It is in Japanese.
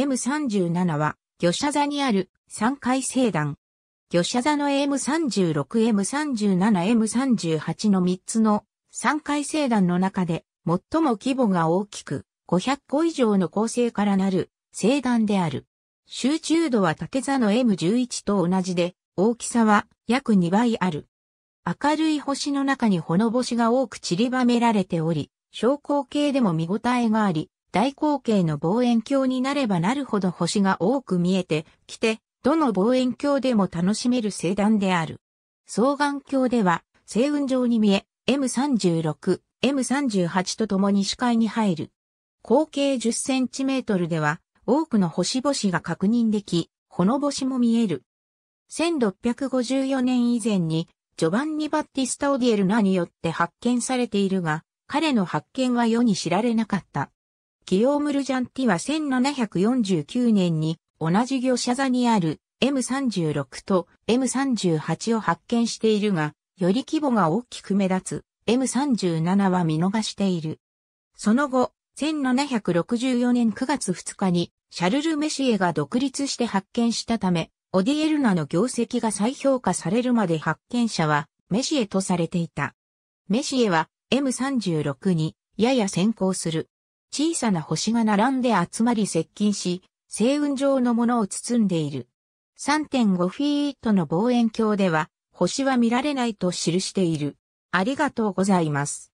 M37 は、魚舎座にある3回星団。魚舎座の M36、M37、M38 の3つの3回星団の中で最も規模が大きく500個以上の構成からなる星団である。集中度は縦座の M11 と同じで大きさは約2倍ある。明るい星の中にほのぼしが多く散りばめられており、昇降系でも見応えがあり、大口径の望遠鏡になればなるほど星が多く見えてきて、どの望遠鏡でも楽しめる星団である。双眼鏡では、星雲状に見え、M36、M38 と共に視界に入る。口径10センチメートルでは、多くの星々が確認でき、ほの星も見える。1654年以前に、ジョバンニ・バッティスタ・オディエルナによって発見されているが、彼の発見は世に知られなかった。キオーム・ルジャンティは1749年に同じ業者座にある M36 と M38 を発見しているが、より規模が大きく目立つ M37 は見逃している。その後、1764年9月2日にシャルル・メシエが独立して発見したため、オディエルナの業績が再評価されるまで発見者はメシエとされていた。メシエは M36 にやや先行する小さな星が並んで集まり接近し、星雲状のものを包んでいる。3.5フィートの望遠鏡では、星は見られないと記している。ありがとうございます。